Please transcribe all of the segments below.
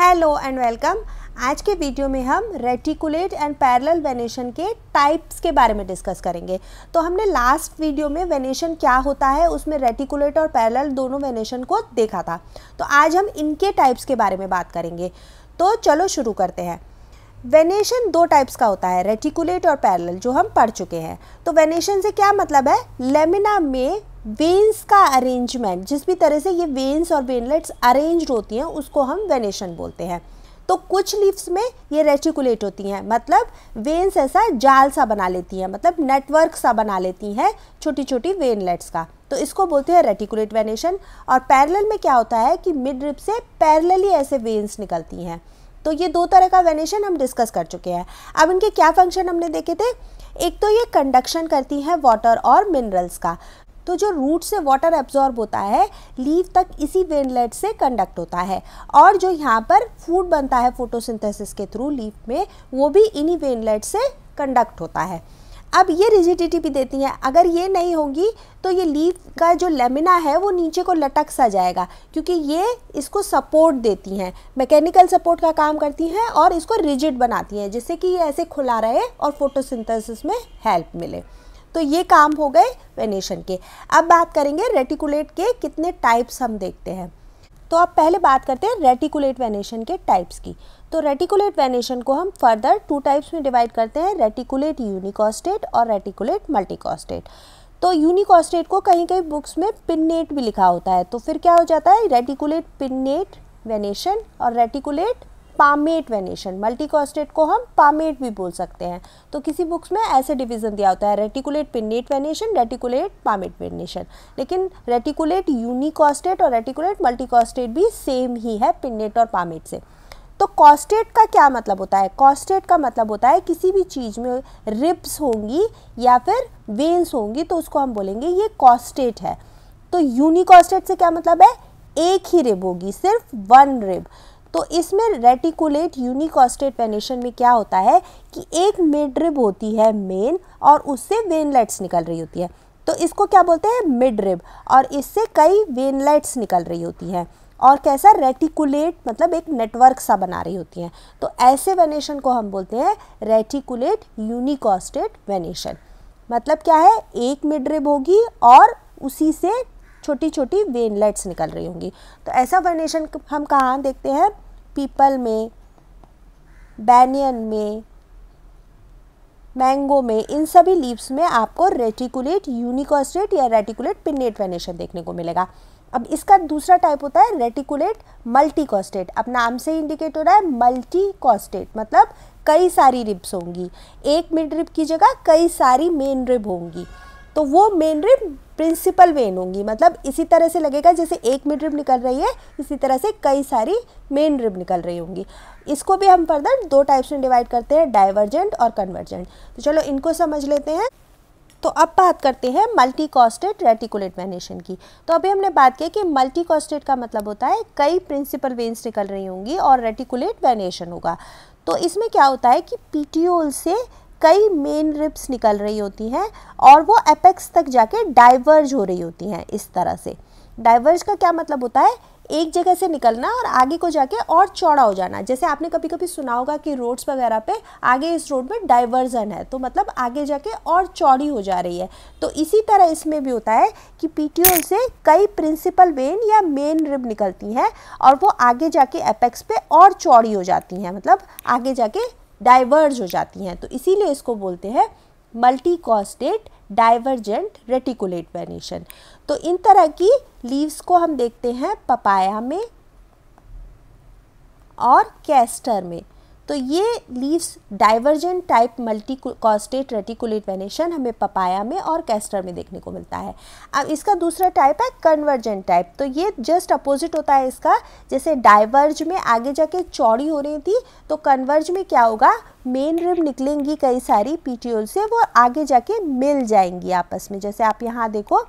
hello and welcome आज के video में हम रेटिकुलेट एंड पैरेलल वेनेशन के टाइप्स के बारे में डिस्कस करेंगे तो हमने लास्ट वीडियो में वेनेशन क्या होता है उसमें रेटिकुलेट और पैरेलल दोनों वेनेशन को देखा था तो आज हम इनके टाइप्स के बारे में बात करेंगे तो चलो शुरू करते हैं वेनेशन दो टाइप्स का होता है रेटिकुलेट और पैरेलल जो हम पढ़ चुके हैं तो वेनेशन से क्या मतलब है लेमिना में वेन्स का अरेंजमेंट जिस भी तरह से ये वेन्स और वेनलेट्स अरेंज होती हैं उसको हम वेनेशन बोलते हैं तो कुछ लीव्स में ये रेटिकुलेट होती हैं मतलब वेन्स ऐसा जाल सा बना लेती हैं मतलब नेटवर्क सा बना लेती हैं छोटी छोटी वेनलेट्स का तो इसको बोलते हैं रेटिकुलेट वेनेशन और पैरेलल में क्या होता है कि मिड रिप से पैरेलली ऐसे वेन्स निकलती हैं तो ये दो तरह का वेनेशन हम डिस्कस कर चुके हैं अब इनके क्या फंक्शन हमने देखे थे एक तो ये कंडक्शन करती हैं वाटर और मिनरल्स का तो जो रूट से वाटर एब्जॉर्ब होता है लीव तक इसी वेनलेट से कंडक्ट होता है और जो यहाँ पर फूड बनता है फोटोसिंथेसिस के थ्रू लीव में वो भी इन्हीं वेनलेट से कंडक्ट होता है अब ये रिजिडिटी भी देती हैं अगर ये नहीं होगी तो ये लीव का जो लेमिना है वो नीचे को लटक सा जाएगा क्योंकि ये इसको सपोर्ट देती हैं मैकेनिकल सपोर्ट का काम करती हैं और इसको रिजिड बनाती हैं जिससे कि ये ऐसे खुला रहे और फोटोसिंथेसिस में हेल्प मिले तो ये काम हो गए वेनेशन के अब बात करेंगे रेटिकुलेट के कितने टाइप्स हम देखते हैं तो अब पहले बात करते हैं रेटिकुलेट वेनेशन के टाइप्स की तो रेटिकुलेट वेनेशन को हम फर्दर टू टाइप्स में डिवाइड करते हैं रेटिकुलेट यूनिकॉस्टेट और रेटिकुलेट मल्टीकॉस्टेट तो यूनिकॉस्टेट को कहीं कहीं बुक्स में पिन्नेट भी लिखा होता है तो फिर क्या हो जाता है रेटिकुलेट पिन्नेट वेनेशन और रेटिकुलेट पामेट वेनेशन मल्टीकॉस्टेट को हम पामेट भी बोल सकते हैं तो किसी बुक्स में ऐसे डिवीजन दिया होता है reticulate pinnate venation reticulate palmate venation लेकिन रेटिकुलेट यूनिकॉस्टेट और रेटिकुलेट मल्टीकॉस्टेट भी सेम ही है पिनेट और पामेट से तो कॉस्टेट का क्या मतलब होता है कॉस्टेट का मतलब होता है किसी भी चीज़ में रिब्स होंगी या फिर वेन्स होंगी तो उसको हम बोलेंगे ये कॉस्टेट है तो यूनिकॉस्टेट से क्या मतलब है एक ही रिब होगी सिर्फ वन रिब तो इसमें रेटिकुलेट यूनिकॉस्टेट पेनेशन में क्या होता है कि एक मिड्रिब होती है मेन और उससे वेनलेट्स निकल रही होती है तो इसको क्या बोलते हैं मिड्रिब और इससे कई वेनलेट्स निकल रही होती हैं और कैसा रेटिकुलेट मतलब एक नेटवर्क सा बना रही होती हैं तो ऐसे वेनेशन को हम बोलते हैं रेटिकुलेट यूनिकॉस्टेट वेनेशन मतलब क्या है एक मिडरिब होगी और उसी से छोटी छोटी वेनलेट्स निकल रही होंगी तो ऐसा वर्नेशन हम कहाँ देखते हैं पीपल में बैनियन में मैंगो में इन सभी लीव्स में आपको रेटिकुलेट यूनिकॉस्टेट या रेटिकुलेट पिनेट वेनेशन देखने को मिलेगा अब इसका दूसरा टाइप होता है रेटिकुलेट मल्टी कॉस्टेट अब नाम से इंडिकेट हो रहा है मल्टी कॉस्टेट मतलब कई सारी रिब्स होंगी एक मिड रिब की जगह कई सारी मेन रिब होंगी तो वो मेन रिब प्रिंसिपल वेन होंगी मतलब इसी तरह से लगेगा जैसे एक मिड रिब निकल रही है इसी तरह से कई सारी मेन रिब निकल रही होंगी इसको भी हम फर्दर दो टाइप्स में डिवाइड करते हैं डाइवर्जेंट और कन्वर्जेंट तो चलो इनको समझ लेते हैं तो अब बात करते हैं मल्टी कॉस्टेड रेटिकुलेट वेनेशन की तो अभी हमने बात की कि मल्टी कॉस्टेड का मतलब होता है कई प्रिंसिपल वेन्स निकल रही होंगी और रेटिकुलेट वेनेशन होगा तो इसमें क्या होता है कि पीटीओल से कई मेन रिब्स निकल रही होती हैं और वो एपेक्स तक जाके डाइवर्ज हो रही होती हैं इस तरह से डाइवर्ज का क्या मतलब होता है एक जगह से निकलना और आगे को जाके और चौड़ा हो जाना जैसे आपने कभी कभी सुना होगा कि रोड्स वगैरह पे आगे इस रोड में डाइवर्जन है तो मतलब आगे जाके और चौड़ी हो जा रही है तो इसी तरह इसमें भी होता है कि पी से कई प्रिंसिपल वेन या मेन रिब निकलती हैं और वो आगे जाके एपेक्स पे और चौड़ी हो जाती हैं मतलब आगे जाके डाइवर्ज हो जाती हैं तो इसीलिए इसको बोलते हैं multi costate divergent reticulate venation तो इन तरह की लीव्स को हम देखते हैं पपाया में और कैस्टर में तो ये leaves divergent type multi costate reticulate venation हमें पपाया में और कैस्टर में देखने को मिलता है अब इसका दूसरा टाइप है कन्वर्जेंट टाइप तो ये जस्ट अपोजिट होता है इसका जैसे डाइवर्ज में आगे जाके चौड़ी हो रही थी तो कन्वर्ज में क्या होगा मेन रिम निकलेंगी कई सारी पीटीओल से वो आगे जाके मिल जाएंगी आपस में जैसे आप यहाँ देखो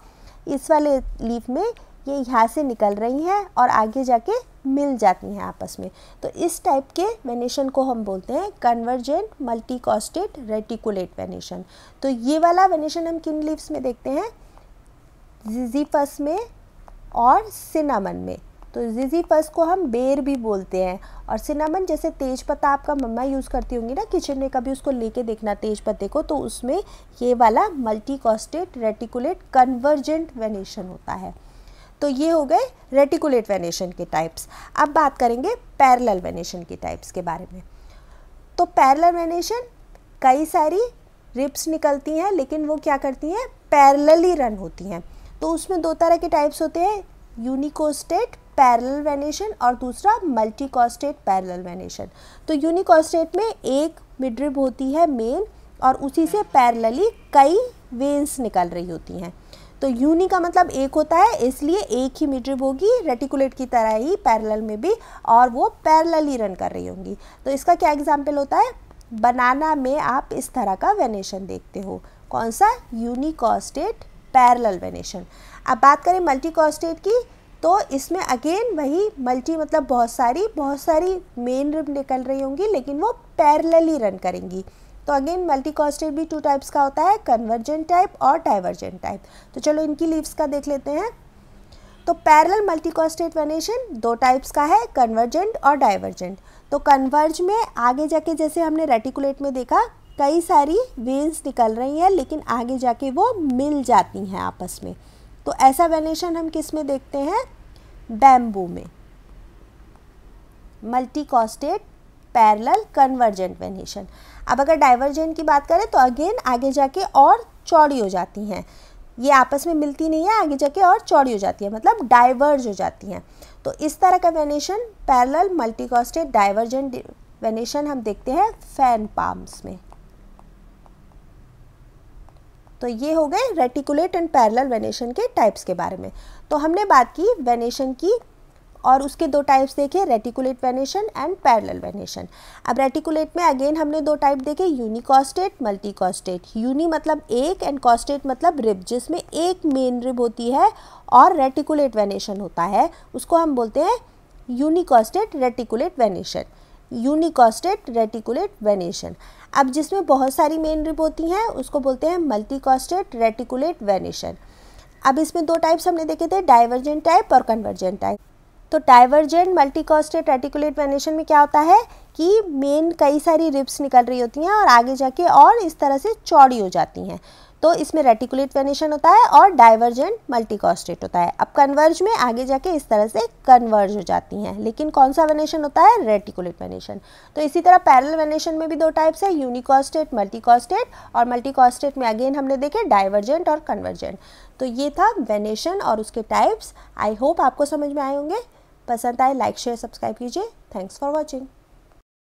इस वाले लीफ में ये यहाँ से निकल रही हैं और आगे जाके मिल जाती हैं आपस में तो इस टाइप के वेनेशन को हम बोलते हैं convergent multi costate reticulate venation तो ये वाला वेनेशन हम किन लीव्स में देखते हैं जिजीपस में और सिनामन में तो जिजीपस को हम बेर भी बोलते हैं और सिनामन जैसे तेज पत्ता आपका मम्मा यूज़ करती होंगी ना किचन में कभी उसको लेके देखना तेज पत्ते को तो उसमें ये वाला multi costate reticulate convergent venation होता है तो ये हो गए रेटिकुलेट वेनेशन के टाइप्स अब बात करेंगे पैरेलल वेनेशन के टाइप्स के बारे में तो पैरेलल वेनेशन कई सारी रिप्स निकलती हैं लेकिन वो क्या करती हैं पैरेलली रन होती हैं तो उसमें दो तरह के टाइप्स होते हैं यूनिकोस्टेट पैरेलल वेनेशन और दूसरा मल्टीकोस्टेट पैरेलल वेनेशन तो यूनिकोस्टेट में एक मिड्रिप होती है मेन और उसी से पैरेलली कई वेन्स निकल रही होती हैं तो यूनी का मतलब एक होता है इसलिए एक ही मीटर होगी रेटिकुलेट की तरह ही पैरेलल में भी और वो पैरेलल ही रन कर रही होंगी तो इसका क्या एग्जाम्पल होता है बनाना में आप इस तरह का वेनेशन देखते हो कौन सा यूनिकॉस्टेट पैरल वेनेशन अब बात करें मल्टीकॉस्टेट की तो इसमें अगेन वही मल्टी मतलब बहुत सारी बहुत सारी मेन रिप निकल रही होंगी लेकिन वो ही रन करेंगी तो अगेन मल्टी कॉस्टेड भी टू टाइप्स का होता है कन्वर्जेंट टाइप और डाइवर्जेंट टाइप तो चलो इनकी लीव्स का देख लेते हैं तो पैरेलल मल्टी कॉस्टेड वेनेशन दो टाइप्स का है कन्वर्जेंट और डाइवर्जेंट तो कन्वर्ज में आगे जाके जैसे हमने रेटिकुलेट में देखा कई सारी वेन्स निकल रही हैं लेकिन आगे जाके वो मिल जाती हैं आपस में तो ऐसा वेनेशन हम किस में देखते हैं बैम्बू में multi costate parallel convergent venation अब अगर डाइवर्जेंट की बात करें तो अगेन आगे जाके और चौड़ी हो जाती हैं ये आपस में मिलती नहीं है आगे जाके और चौड़ी हो जाती है मतलब डाइवर्ज हो जाती हैं तो इस तरह का venation parallel multicostate divergent venation हम देखते हैं फैन पाम्स में तो ये हो गए रेटिकुलेट एंड पैरेलल वेनेशन के टाइप्स के बारे में तो हमने बात की वेनेशन की और उसके दो टाइप्स देखे reticulate venation and parallel venation अब रेटिकुलेट में अगेन हमने दो टाइप देखे यूनिकॉस्टेट मल्टीकॉस्टेट यूनी मतलब एक एंड कॉस्टेट मतलब रिब जिसमें एक मेन रिब होती है और रेटिकुलेट वेनेशन होता है उसको हम बोलते हैं unicostate reticulate venation unicostate reticulate venation अब जिसमें बहुत सारी मेन रिब होती हैं उसको बोलते हैं मल्टीकॉस्टेट रेटिकुलेट वेनेशन अब इसमें दो टाइप्स हमने देखे थे डाइवर्जेंट टाइप और कन्वर्जेंट टाइप तो डाइवर्जेंट मल्टीकॉस्टेड रेटिकुलेट वेनेशन में क्या होता है कि मेन कई सारी रिब्स निकल रही होती हैं और आगे जाके और इस तरह से चौड़ी हो जाती हैं तो इसमें रेटिकुलेट वेनेशन होता है और डाइवर्जेंट मल्टीकॉस्टेट होता है अब कन्वर्ज में आगे जाके इस तरह से कन्वर्ज हो जाती हैं लेकिन कौन सा वेनेशन होता है रेटिकुलेट वेनेशन तो इसी तरह पैरल वेनेशन में भी दो टाइप्स है यूनिकॉस्टेट मल्टीकॉस्टेट और मल्टीकॉस्टेट में अगेन हमने देखे डाइवर्जेंट और कन्वर्जेंट तो ये था वेनेशन और उसके टाइप्स आई होप आपको समझ में आए होंगे पसंद आए लाइक शेयर सब्सक्राइब कीजिए थैंक्स फॉर वॉचिंग